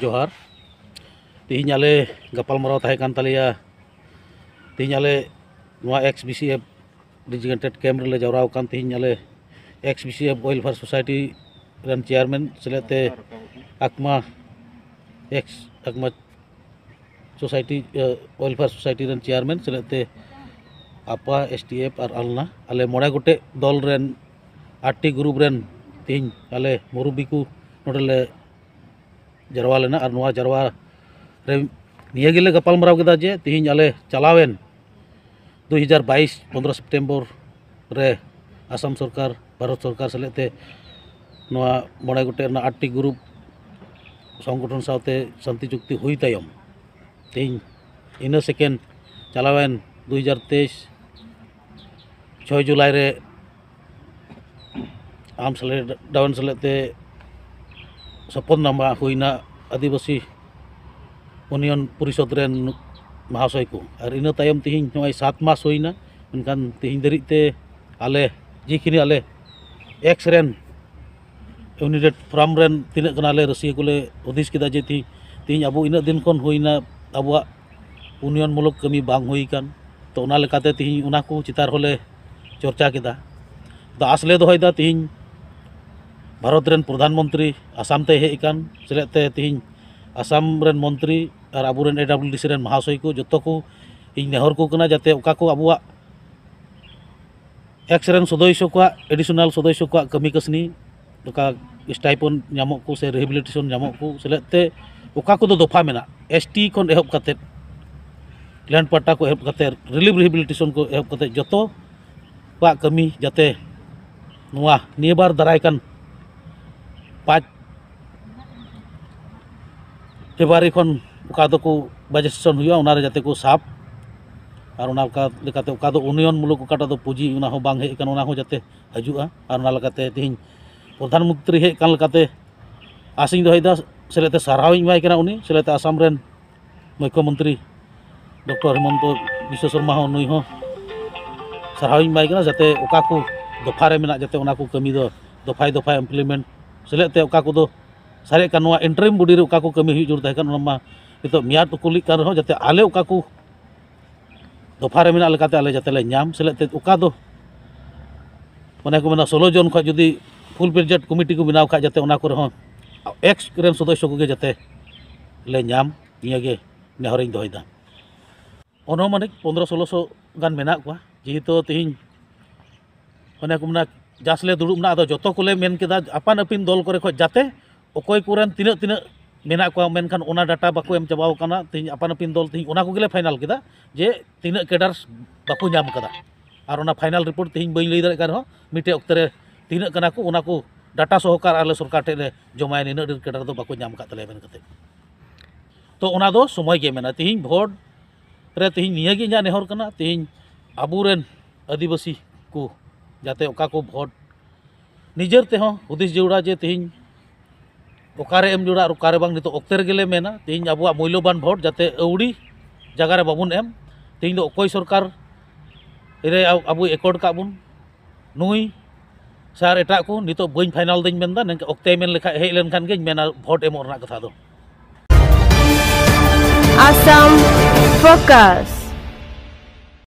जोहार तीन आले गपालमारा तीन आले X B C F designated camp रे जरावान तीन आले X B C F welfare society run chairman सेलेते आकमा एक्स आकमा society welfare society run chairman सेलेते आपा एस टी एफ और आलना आले मड़े गोटे दल रेन आठटी ग्रुप रेन तीन आले मुरुबी को नोटे जरवा लेना और जरवा निगे गपालमारा के जे तीन अल चलावन दो हजार बस पंद्रह सेप्टेम्बर रे आसाम सरकार भारत सरकार सेलते मे गोटे टी ग्रुप संगठन साथ शांति चुक्ति हुई तयम इन सेकेंड चलावन दो हजार तेईस छ जुलाई रे आम सेलेड डाउन सेलते ᱥᱚᱯᱚᱱᱱᱟᱢᱟ ᱦᱩᱭᱱᱟ ᱟᱹᱫᱤᱵᱟᱹᱥᱤ ᱩᱱᱤᱭᱚᱱ ᱯᱚᱨᱤᱥᱚᱫ ᱨᱮᱱ ᱢᱚᱦᱟᱥᱚᱭ ᱠᱚ ᱟᱨ ᱤᱱᱟᱹ ᱛᱟᱭᱚᱢ ᱛᱤᱦᱤᱧ ᱱᱚᱜᱼᱚᱭ ᱥᱟᱛ ᱢᱟᱥ ᱦᱩᱭᱱᱟ ᱢᱮᱱᱠᱷᱟᱱ ᱛᱤᱦᱤᱧ ᱫᱷᱟᱹᱨᱤᱡ ᱛᱮ ᱟᱞᱮ ᱡᱮᱠᱷᱤᱱᱤ ᱟᱞᱮ ᱮᱠᱥ ᱨᱮᱱ ᱤᱭᱩᱱᱤᱴᱮᱰ ᱯᱷᱨᱟᱢ ᱨᱮᱱ ᱛᱤᱱᱟᱹᱜ ᱠᱟᱱᱟᱞᱮ ᱨᱟᱹᱥᱤᱭᱟᱹ ᱠᱚᱞᱮ ᱦᱩᱫᱤᱥ ᱠᱮᱫᱟ ᱡᱮ ᱛᱤᱦᱤᱧ ᱟᱵᱚ ᱤᱱᱟᱹᱜ ᱫᱤᱱ ᱠᱷᱚᱱ ᱦᱩᱭᱱᱟ ᱟᱵᱚᱣᱟᱜ ᱩᱱᱱᱚᱭᱚᱱ ᱢᱩᱞᱚᱠ ᱠᱟᱹᱢᱤ ᱵᱟᱝ ᱦᱩᱭ ᱟᱠᱟᱱ ᱛᱚ ᱚᱱᱟ ᱞᱮᱠᱟᱛᱮ ᱛᱤᱦᱤᱧ ᱚᱱᱟ ᱠᱚ ᱪᱮᱛᱟᱱ ᱨᱮᱦᱚᱸᱞᱮ ᱪᱚᱨᱪᱟ ᱠᱮᱫᱟ ᱟᱥ ᱞᱮ ᱫᱚᱦᱚᱭᱮᱫᱟ ᱛᱤᱦᱤᱧ भारत रेन प्रधानमंत्री आसाम तेकान चलते तीन आसाम रेन मंत्री और अब एडब्ल्यू डी सी महासय को जो को नेहर को जाते अब एक्स रेन सदस्य को एडिशनल सदस्य को कमी कसनी नौका स्टाइपन नाम को से रिहेबिलिटेशन नाम को सेलते दफा मेना एस टी एहब लैंड पाटा को एहबा रिलीफ रिहेबिलिटेशन को एहब जो कमी जाते नियबार दाराकान फेब्रुआर को बजेशन होना जाते को साफ और उनियन मूलक पुजी हेकान जाते हजूगा तेज प्रधानमंत्री हेकान आशी दहेदा सेलते सारावे उन्नी सेलते आसाम मुख्यमंत्री डॉक्टर हेमंत विश्व शर्मा नई सारावे जाते दफारे मे जाते कमी दफा दफा इम्प्लीमेंट ᱥᱮᱞᱮᱫ ᱛᱮ ᱚᱠᱟ ᱠᱚᱫᱚ ᱥᱟᱨᱮᱡ ᱠᱟᱱ ᱱᱚᱣᱟ ᱤᱱᱴᱟᱨᱤᱢ ᱵᱚᱰᱤ ᱨᱮ ᱚᱠᱟ ᱠᱚ ᱠᱟᱹᱢᱤ ᱦᱩᱭᱩᱜ ᱡᱩᱲ ᱛᱟᱦᱮᱸ ᱠᱟᱱ ᱚᱱᱟ ᱢᱟ ᱱᱤᱛᱚᱜ ᱢᱮᱭᱟᱫ ᱠᱚ ᱠᱩᱞᱤᱜ ᱠᱟᱱ ᱨᱮᱦᱚᱸ ᱡᱟᱛᱮ ᱟᱞᱮ ᱚᱠᱟ ᱠᱚ ᱫᱚᱯᱷᱟ ᱨᱮ ᱢᱮᱱᱟᱜ ᱞᱮᱠᱟᱛᱮ ᱟᱞᱮ ᱡᱟᱛᱮ ᱞᱮ ᱧᱟᱢ ᱥᱮᱞᱮᱫ ᱛᱮ ᱚᱠᱟ ᱫᱚ ᱚᱱᱮ ᱠᱚ ᱢᱮᱱᱟ ᱥᱳᱞᱳ ᱡᱚᱱ ᱠᱷᱚᱱ ᱡᱩᱫᱤ ᱯᱷᱩᱞ ᱯᱨᱚᱡᱮᱠᱴ ᱠᱚᱢᱤᱴᱤ ᱠᱚ ᱵᱮᱱᱟᱣ ᱠᱷᱟᱡ ᱡᱟᱛᱮ ᱚᱱᱟ ᱠᱚᱨᱮ ᱦᱚᱸ ᱮᱠᱥ ᱨᱮᱱ ᱥᱚᱫᱚᱥᱥᱚ ᱠᱚᱜᱮ ᱡᱟᱛᱮ ᱞᱮ ᱧᱟᱢ ᱱᱤᱭᱟᱹᱜᱮ ᱱᱮᱦᱚᱨᱤᱧ ᱫᱚᱦᱚᱭᱮᱫᱟ ᱚᱱᱚᱢᱟᱱᱤᱠ ᱯᱚᱱᱫᱨᱚ ᱥᱳᱞᱳᱥᱚ ᱜᱟᱱ ᱢᱮᱱᱟᱜ ᱠᱚᱣᱟ ᱡᱮᱦᱮᱛᱩ ᱛᱮᱦᱮᱧ ᱚᱱᱮ ᱠᱚ ᱢᱮᱱᱟ जासले दुड़बना अब जो कोलेंदा आपान आपिन दल को खोज जाते अकोरें तना तना मेखान डाटा बाको एम चाबाकना तीन आपान आपिन दल तीन कोगे फाइनल किया जे तना कैडार्स बाकोका और फाइनल रिपोर्ट तीन बी लैद मिट्टे वक्त तना को डाटा सहकार आल सरकार टेने जमाय नीना कैडार बाकोका तो समय तीन भोट रे तीन निगे नेहर तीन आबूर आदिवासी को ᱡᱟᱛᱮ ᱚᱠᱟ ᱠᱚ ᱵᱷᱳᱴ ᱱᱤᱡᱮᱨ ᱛᱮᱦᱚᱸ ᱦᱩᱫᱤᱥ ᱡᱟᱹᱨᱩᱲᱟ ᱡᱮ ᱛᱮᱦᱮᱧ ᱚᱠᱟᱨᱮ ᱮᱢ ᱡᱟᱹᱨᱩᱲᱟ ᱟᱨ ᱚᱠᱟᱨᱮ ᱵᱟᱝ ᱱᱤᱛᱚᱜ ᱚᱠᱛᱮ ᱨᱮᱜᱮᱞᱮ ᱢᱮᱱᱟ ᱛᱮᱦᱮᱧ ᱟᱵᱚᱣᱟᱜ ᱢᱩᱞᱞᱚᱵᱟᱱ ᱵᱷᱳᱴ ᱡᱟᱛᱮ ᱟᱹᱣᱲᱤ ᱡᱟᱭᱜᱟ ᱨᱮ ᱵᱟᱵᱚᱱ ᱮᱢ ᱛᱮᱦᱮᱧ ᱫᱚ ᱚᱠᱚᱭ ᱥᱚᱨᱠᱟᱨ ᱨᱮ ᱟᱵᱚ ᱮᱠᱚᱨᱰ ᱠᱟᱜ ᱵᱚᱱ ᱱᱩᱭ ᱥᱟᱨ ᱮᱴᱟᱜ ᱠᱚ ᱱᱤᱛᱚᱜ ᱵᱟᱹᱧ ᱯᱷᱟᱭᱱᱟᱞ ᱫᱟᱹᱧ ᱢᱮᱱᱫᱟ ᱱᱤᱝᱠᱟ ᱚᱠᱛᱮ ᱢᱮᱱ ᱞᱮᱠᱷᱟᱡ ᱦᱮᱡ ᱞᱮᱱᱠᱷᱟᱱ ᱜᱤᱧ ᱢᱮᱱᱟ ᱵᱷᱳᱴ ᱮᱢᱚᱜ ᱨᱮᱱᱟᱜ ᱠᱟᱛᱷᱟ ᱫᱚ ᱟᱥᱟᱢ ᱯᱷᱳᱠᱟᱥ